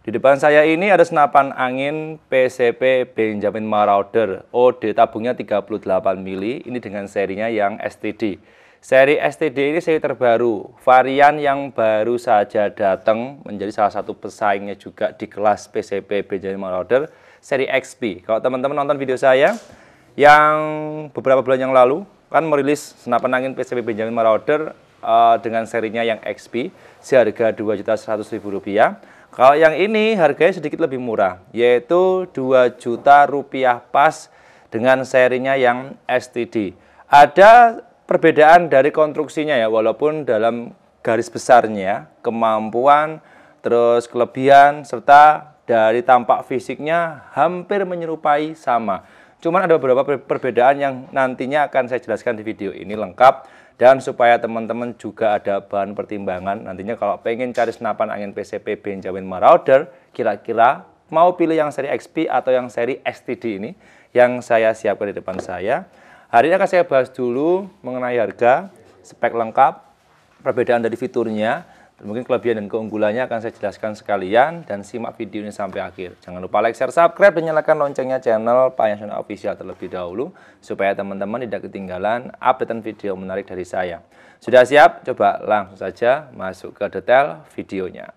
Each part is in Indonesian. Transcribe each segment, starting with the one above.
Di depan saya ini ada senapan angin PCP Benjamin Marauder. OD tabungnya 38 mili, ini dengan serinya yang STD. Seri STD ini seri terbaru, varian yang baru saja datang menjadi salah satu pesaingnya juga di kelas PCP Benjamin Marauder, seri XP. Kalau teman-teman nonton video saya yang beberapa bulan yang lalu, kan merilis senapan angin PCP Benjamin Marauder eh, dengan serinya yang XP, seharga Rp2.100.000 kalau yang ini harganya sedikit lebih murah, yaitu 2 juta rupiah pas dengan serinya yang STD. Ada perbedaan dari konstruksinya ya, walaupun dalam garis besarnya, kemampuan, terus kelebihan, serta dari tampak fisiknya hampir menyerupai sama. Cuman ada beberapa perbedaan yang nantinya akan saya jelaskan di video ini lengkap. Dan supaya teman-teman juga ada bahan pertimbangan, nantinya kalau pengen cari senapan angin PCP Benjamin Marauder, kira-kira mau pilih yang seri XP atau yang seri STD ini, yang saya siapkan di depan saya. Hari ini akan saya bahas dulu mengenai harga, spek lengkap, perbedaan dari fiturnya, dan mungkin kelebihan dan keunggulannya akan saya jelaskan sekalian dan simak video ini sampai akhir. Jangan lupa like, share, subscribe, dan nyalakan loncengnya channel Pak Official terlebih dahulu supaya teman-teman tidak ketinggalan updatean video menarik dari saya. Sudah siap? Coba langsung saja masuk ke detail videonya.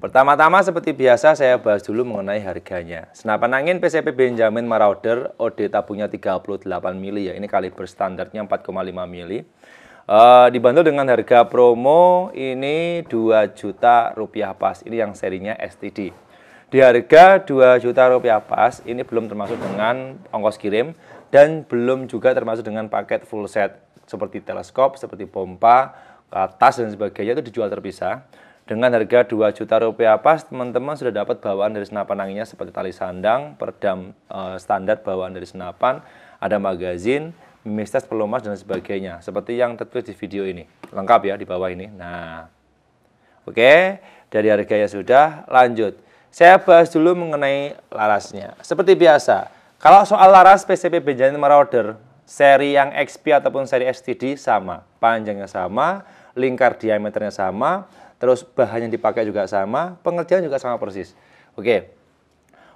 Pertama-tama seperti biasa saya bahas dulu mengenai harganya. Senapan angin PCP Benjamin Marauder OD tabungnya 38 mili ya. Ini kaliber standarnya 4,5 mili. Eh, dibantu dengan harga promo ini 2 juta rupiah pas. Ini yang serinya STD. Di harga 2 juta rupiah pas, ini belum termasuk dengan ongkos kirim dan belum juga termasuk dengan paket full set seperti teleskop, seperti pompa, eh, tas dan sebagainya itu dijual terpisah. Dengan harga 2 juta rupiah pas, teman-teman sudah dapat bawaan dari senapan anginnya seperti tali sandang, peredam e, standar bawaan dari senapan, ada magazin, mistes, pelumas, dan sebagainya. Seperti yang tertulis di video ini. Lengkap ya di bawah ini. Nah, oke. Okay. Dari harganya sudah, lanjut. Saya bahas dulu mengenai larasnya. Seperti biasa, kalau soal laras PCP Benjamin Marauder, seri yang XP ataupun seri STD sama. Panjangnya sama, lingkar diameternya sama, terus bahan yang dipakai juga sama, pengerjaan juga sama persis. Oke,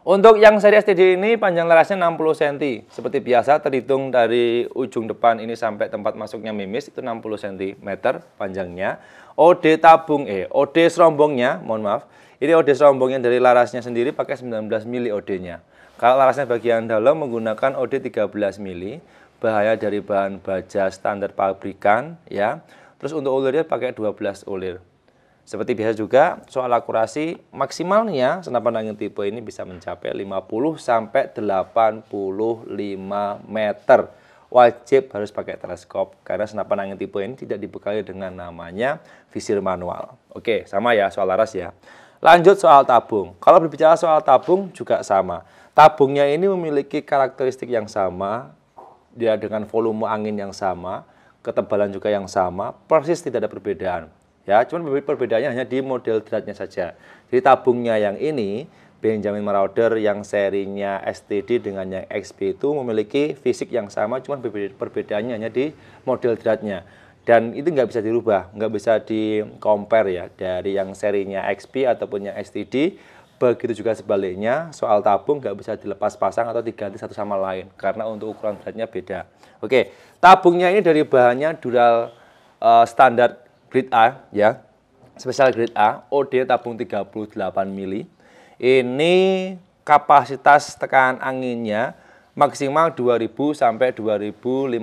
untuk yang seri STD ini panjang larasnya 60 cm. Seperti biasa terhitung dari ujung depan ini sampai tempat masuknya mimis itu 60 cm panjangnya. OD tabung eh OD serombongnya, mohon maaf. Ini OD serombongnya dari larasnya sendiri pakai 19 mili OD-nya. Kalau larasnya bagian dalam menggunakan OD 13 mili, bahaya dari bahan baja standar pabrikan ya. Terus untuk ulirnya pakai 12 ulir. Seperti biasa juga, soal akurasi maksimalnya senapan angin tipe ini bisa mencapai 50 sampai 85 meter. Wajib harus pakai teleskop karena senapan angin tipe ini tidak dibekali dengan namanya visir manual. Oke, sama ya soal laras ya. Lanjut soal tabung. Kalau berbicara soal tabung juga sama. Tabungnya ini memiliki karakteristik yang sama, dia dengan volume angin yang sama, ketebalan juga yang sama, persis tidak ada perbedaan Ya, cuman perbedaannya hanya di model dratnya saja. Jadi tabungnya yang ini Benjamin Marauder yang serinya STD dengan yang XB itu memiliki fisik yang sama, cuman perbedaannya hanya di model dratnya. Dan itu nggak bisa dirubah, nggak bisa di compare ya dari yang serinya XP ataupun yang STD. Begitu juga sebaliknya, soal tabung nggak bisa dilepas pasang atau diganti satu sama lain karena untuk ukuran dratnya beda. Oke, tabungnya ini dari bahannya dural uh, standar grade A ya. Spesial grade A, OD tabung 38 mili. Ini kapasitas tekanan anginnya maksimal 2000 sampai 2500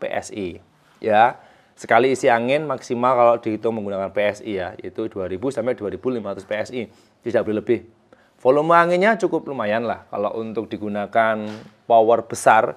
PSI ya. Sekali isi angin maksimal kalau dihitung menggunakan PSI ya, itu 2000 sampai 2500 PSI, tidak boleh lebih. Volume anginnya cukup lumayan lah kalau untuk digunakan power besar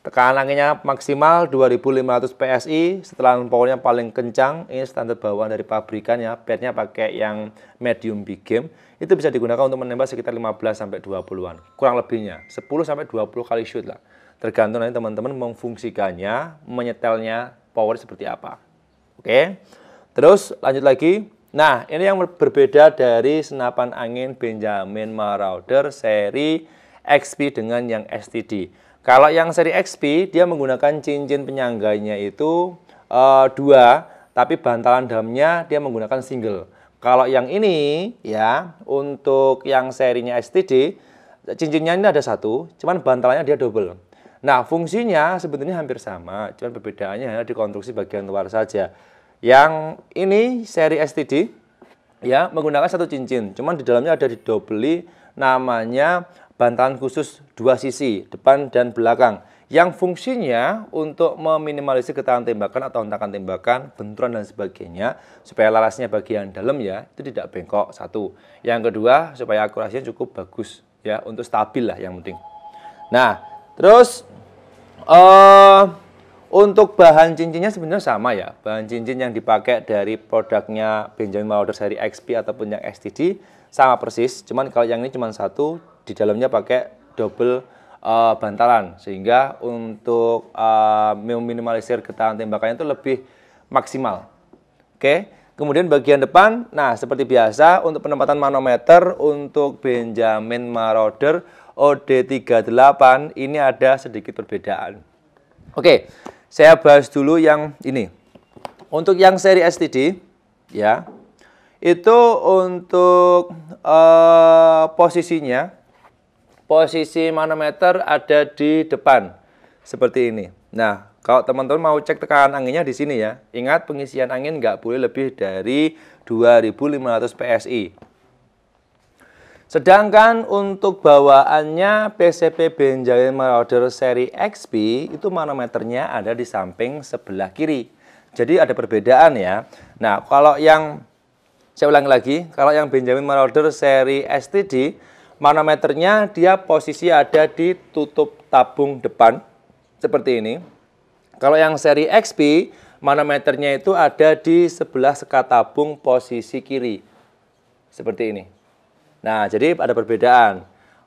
Tekanan anginnya maksimal 2500 PSI, setelan powernya paling kencang, ini standar bawaan dari pabrikan ya, padnya pakai yang medium big game, itu bisa digunakan untuk menembak sekitar 15-20an, kurang lebihnya, 10-20 kali shoot lah. Tergantung nanti teman-teman memfungsikannya, menyetelnya power seperti apa. Oke, terus lanjut lagi. Nah, ini yang berbeda dari senapan angin Benjamin Marauder seri XP dengan yang STD. Kalau yang seri XP, dia menggunakan cincin penyangganya itu uh, dua, tapi bantalan dalamnya dia menggunakan single. Kalau yang ini, ya, untuk yang serinya STD, cincinnya ini ada satu, cuman bantalannya dia double. Nah, fungsinya sebetulnya hampir sama, cuman perbedaannya hanya di konstruksi bagian luar saja. Yang ini seri STD, ya, menggunakan satu cincin, cuman di dalamnya ada didobeli namanya bantalan khusus dua sisi, depan dan belakang, yang fungsinya untuk meminimalisir getaran tembakan atau hentakan tembakan, benturan dan sebagainya, supaya larasnya bagian dalam ya, itu tidak bengkok, satu. Yang kedua, supaya akurasinya cukup bagus, ya, untuk stabil lah yang penting. Nah, terus uh, untuk bahan cincinnya sebenarnya sama ya. Bahan cincin yang dipakai dari produknya Benjamin Mauder seri XP ataupun yang STD sama persis. Cuman kalau yang ini cuma satu, di dalamnya pakai double uh, bantalan sehingga untuk uh, eh, meminimalisir ketahan tembakannya itu lebih maksimal. Oke. Okay? Kemudian bagian depan, nah seperti biasa untuk penempatan manometer untuk Benjamin Marauder OD38 ini ada sedikit perbedaan. Oke, saya bahas dulu yang ini. Untuk yang seri STD ya, itu untuk uh, posisinya posisi manometer ada di depan seperti ini. Nah, kalau teman-teman mau cek tekanan anginnya di sini ya. Ingat pengisian angin nggak boleh lebih dari 2500 PSI. Sedangkan untuk bawaannya PCP Benjamin Marauder seri XP itu manometernya ada di samping sebelah kiri. Jadi ada perbedaan ya. Nah, kalau yang saya ulang lagi, kalau yang Benjamin Marauder seri STD Manometernya dia posisi ada di tutup tabung depan seperti ini. Kalau yang seri XP, manometernya itu ada di sebelah sekat tabung posisi kiri. Seperti ini. Nah, jadi ada perbedaan.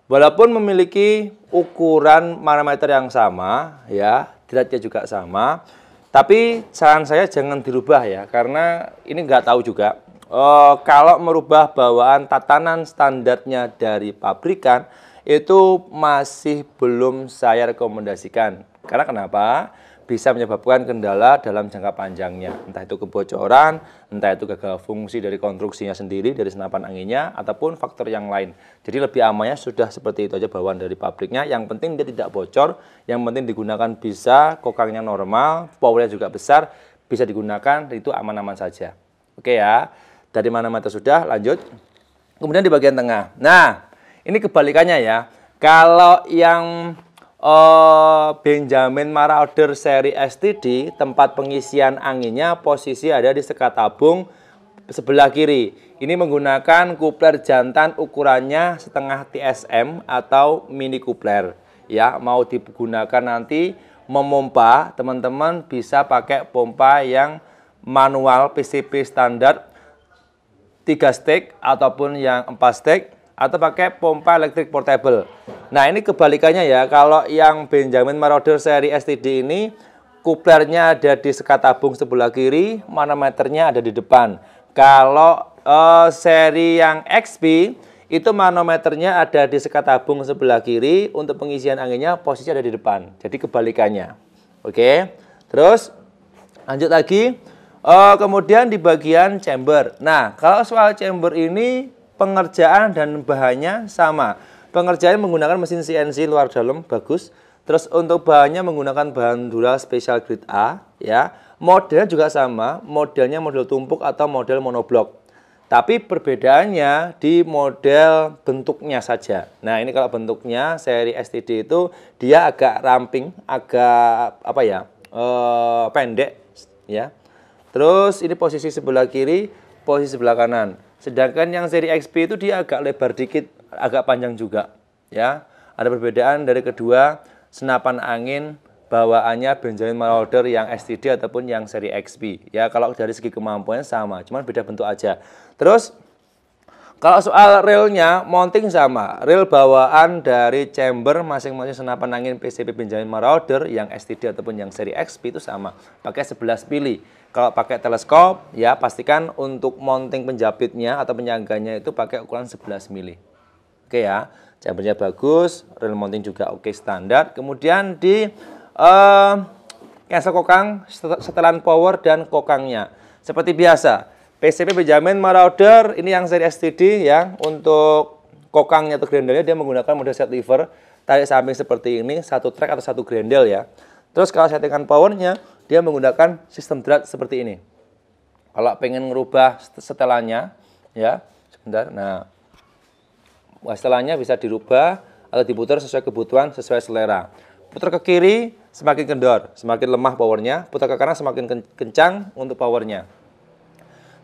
Walaupun memiliki ukuran manometer yang sama, ya, derajatnya juga sama, tapi saran saya jangan dirubah ya, karena ini nggak tahu juga uh, kalau merubah bawaan tatanan standarnya dari pabrikan itu masih belum saya rekomendasikan. Karena kenapa? Bisa menyebabkan kendala dalam jangka panjangnya. Entah itu kebocoran, entah itu gagal fungsi dari konstruksinya sendiri, dari senapan anginnya, ataupun faktor yang lain. Jadi lebih amannya sudah seperti itu aja bawaan dari pabriknya. Yang penting dia tidak bocor, yang penting digunakan bisa, kokangnya normal, powernya juga besar, bisa digunakan, itu aman-aman saja. Oke ya. Dari mana mata sudah, lanjut. Kemudian di bagian tengah. Nah, ini kebalikannya ya. Kalau yang uh, Benjamin Marauder seri STD, tempat pengisian anginnya posisi ada di sekat tabung sebelah kiri. Ini menggunakan kupler jantan ukurannya setengah TSM atau mini kupler. Ya, mau digunakan nanti memompa, teman-teman bisa pakai pompa yang manual PCP standar tiga stick ataupun yang empat stick atau pakai pompa elektrik portable. Nah, ini kebalikannya ya. Kalau yang Benjamin Marauder seri STD ini kuplernya ada di sekat tabung sebelah kiri, manometernya ada di depan. Kalau uh, seri yang XP itu manometernya ada di sekat tabung sebelah kiri, untuk pengisian anginnya posisi ada di depan. Jadi kebalikannya. Oke. Terus lanjut lagi. Uh, kemudian di bagian chamber. Nah, kalau soal chamber ini pengerjaan dan bahannya sama. Pengerjaan menggunakan mesin CNC luar dalam bagus. Terus untuk bahannya menggunakan bahan dural special grade A ya. Modelnya juga sama, modelnya model tumpuk atau model monoblok. Tapi perbedaannya di model bentuknya saja. Nah, ini kalau bentuknya seri STD itu dia agak ramping, agak apa ya? Uh, pendek ya Terus ini posisi sebelah kiri, posisi sebelah kanan. Sedangkan yang seri XP itu dia agak lebar dikit, agak panjang juga. Ya, ada perbedaan dari kedua senapan angin bawaannya Benjamin Marauder yang STD ataupun yang seri XP. Ya, kalau dari segi kemampuannya sama, cuman beda bentuk aja. Terus kalau soal railnya, mounting sama. Rail bawaan dari chamber masing-masing senapan angin PCP Benjamin Marauder yang STD ataupun yang seri XP itu sama. Pakai 11 pili. Kalau pakai teleskop, ya pastikan untuk mounting penjapitnya atau penyangganya itu pakai ukuran 11 mm. Oke ya, Jambernya bagus, rail mounting juga oke standar. Kemudian di uh, kokang, setelan power dan kokangnya. Seperti biasa, PCP Benjamin Marauder ini yang seri STD ya untuk kokangnya atau grendelnya dia menggunakan model set lever tarik samping seperti ini, satu track atau satu grendel ya. Terus kalau settingan powernya dia menggunakan sistem drat seperti ini. Kalau pengen merubah setelannya, ya, sebentar. Nah, setelannya bisa dirubah atau diputar sesuai kebutuhan, sesuai selera. Putar ke kiri semakin kendor, semakin lemah powernya. Putar ke kanan semakin kencang untuk powernya.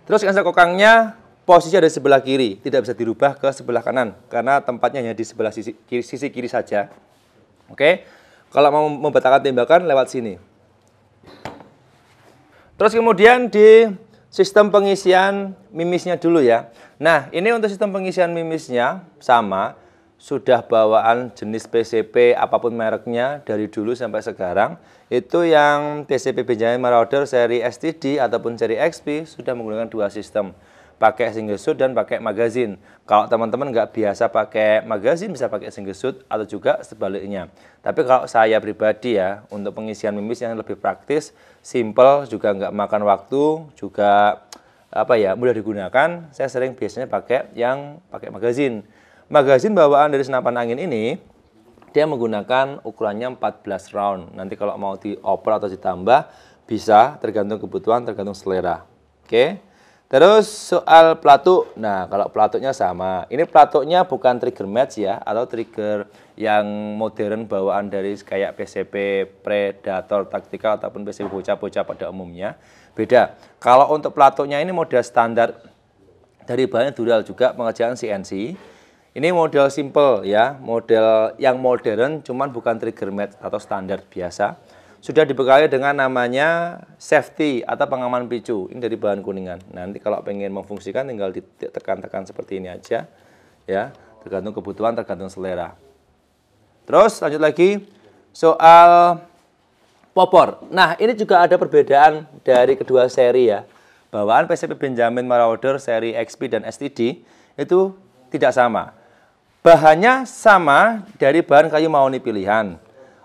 Terus kansa kokangnya posisi ada di sebelah kiri, tidak bisa dirubah ke sebelah kanan karena tempatnya hanya di sebelah sisi kiri, sisi kiri saja. Oke. Kalau mau membatalkan tembakan lewat sini. Terus kemudian di sistem pengisian mimisnya dulu ya. Nah, ini untuk sistem pengisian mimisnya sama, sudah bawaan jenis PCP apapun mereknya dari dulu sampai sekarang itu yang PCP Benjamin Marauder seri STD ataupun seri XP sudah menggunakan dua sistem pakai single shoot dan pakai magazine. Kalau teman-teman nggak biasa pakai magazine bisa pakai single shoot atau juga sebaliknya. Tapi kalau saya pribadi ya untuk pengisian mimis yang lebih praktis, simple juga nggak makan waktu, juga apa ya mudah digunakan. Saya sering biasanya pakai yang pakai magazine. Magazine bawaan dari senapan angin ini dia menggunakan ukurannya 14 round. Nanti kalau mau dioper atau ditambah bisa tergantung kebutuhan, tergantung selera. Oke. Okay? Terus soal pelatu, Nah, kalau pelatuknya sama. Ini pelatuknya bukan trigger match ya atau trigger yang modern bawaan dari kayak PCP Predator taktikal ataupun PCP bocah-bocah pada umumnya. Beda. Kalau untuk pelatuknya ini model standar dari bahan dural juga pengerjaan CNC. Ini model simple ya, model yang modern cuman bukan trigger match atau standar biasa sudah dibekali dengan namanya safety atau pengaman picu. Ini dari bahan kuningan. Nanti kalau pengen memfungsikan tinggal ditekan-tekan seperti ini aja. Ya, tergantung kebutuhan, tergantung selera. Terus lanjut lagi soal popor. Nah, ini juga ada perbedaan dari kedua seri ya. Bawaan PCP Benjamin Marauder seri XP dan STD itu tidak sama. Bahannya sama dari bahan kayu mauni pilihan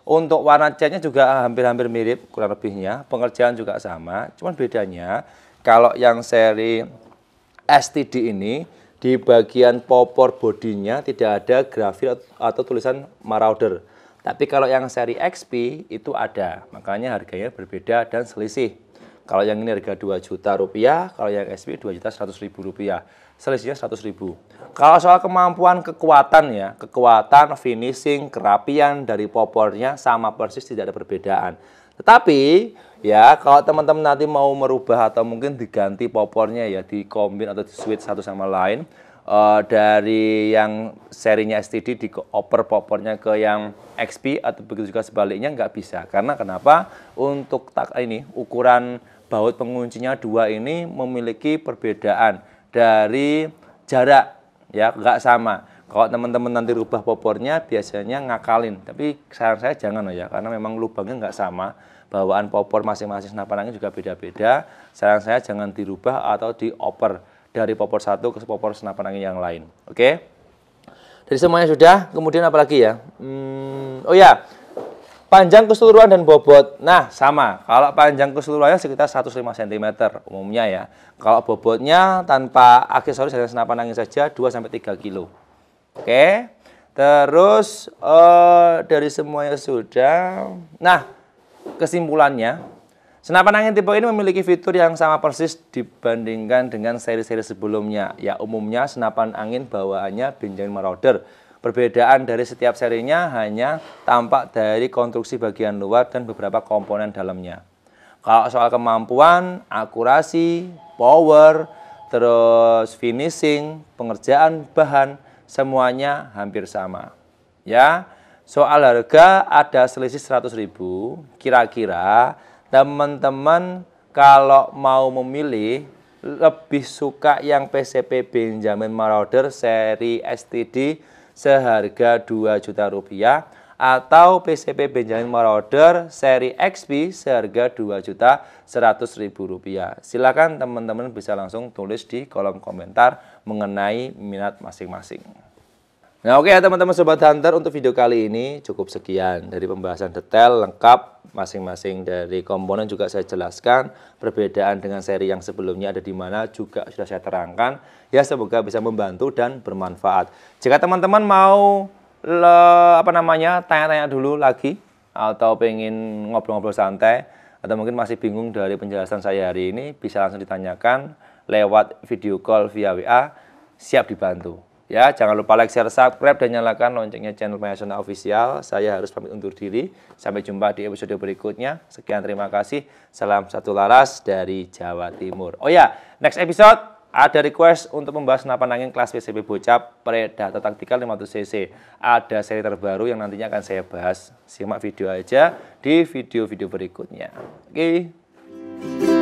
untuk warna catnya juga hampir-hampir mirip kurang lebihnya, pengerjaan juga sama, cuman bedanya kalau yang seri STD ini di bagian popor bodinya tidak ada grafir atau tulisan marauder. Tapi kalau yang seri XP itu ada, makanya harganya berbeda dan selisih. Kalau yang ini harga 2 juta rupiah, kalau yang XP 2 juta 100 ribu rupiah selisihnya 100 ribu. Kalau soal kemampuan kekuatan ya, kekuatan, finishing, kerapian dari popornya sama persis tidak ada perbedaan. Tetapi ya kalau teman-teman nanti mau merubah atau mungkin diganti popornya ya di kombin atau di switch satu sama lain uh, dari yang serinya STD di oper popornya ke yang XP atau begitu juga sebaliknya nggak bisa karena kenapa untuk tak ini ukuran baut penguncinya dua ini memiliki perbedaan dari jarak ya nggak sama kalau teman-teman nanti rubah popornya biasanya ngakalin tapi saran saya jangan ya karena memang lubangnya nggak sama bawaan popor masing-masing senapan angin juga beda-beda saran saya jangan dirubah atau dioper dari popor satu ke popor senapan angin yang lain oke okay? dari semuanya sudah kemudian apalagi ya hmm, oh ya Panjang keseluruhan dan bobot. Nah, sama. Kalau panjang keseluruhannya sekitar 105 cm umumnya ya. Kalau bobotnya tanpa aksesoris dan senapan angin saja 2 sampai 3 kilo. Oke. Terus uh, dari semuanya sudah. Nah, kesimpulannya Senapan angin tipe ini memiliki fitur yang sama persis dibandingkan dengan seri-seri sebelumnya. Ya umumnya senapan angin bawaannya Benjamin Marauder Perbedaan dari setiap serinya hanya tampak dari konstruksi bagian luar dan beberapa komponen dalamnya. Kalau soal kemampuan, akurasi, power, terus finishing, pengerjaan bahan, semuanya hampir sama. Ya, soal harga ada selisih 100 ribu. Kira-kira teman-teman kalau mau memilih lebih suka yang PCP Benjamin Marauder seri STD seharga 2 juta rupiah atau PCP Benjamin Marauder seri XP seharga 2 juta 100 ribu rupiah. Silakan teman-teman bisa langsung tulis di kolom komentar mengenai minat masing-masing. Nah oke okay, ya teman-teman Sobat Hunter untuk video kali ini cukup sekian dari pembahasan detail lengkap masing-masing dari komponen juga saya jelaskan perbedaan dengan seri yang sebelumnya ada di mana juga sudah saya terangkan ya semoga bisa membantu dan bermanfaat jika teman-teman mau le, apa namanya tanya-tanya dulu lagi atau pengen ngobrol-ngobrol santai atau mungkin masih bingung dari penjelasan saya hari ini bisa langsung ditanyakan lewat video call via WA siap dibantu Ya, jangan lupa like, share, subscribe, dan nyalakan loncengnya channel Mayasona Official. Saya harus pamit undur diri. Sampai jumpa di episode berikutnya. Sekian terima kasih. Salam satu laras dari Jawa Timur. Oh ya, next episode ada request untuk membahas senapan angin kelas PCB Bocap Predator Taktikal 500cc. Ada seri terbaru yang nantinya akan saya bahas. Simak video aja di video-video berikutnya. Oke. Okay.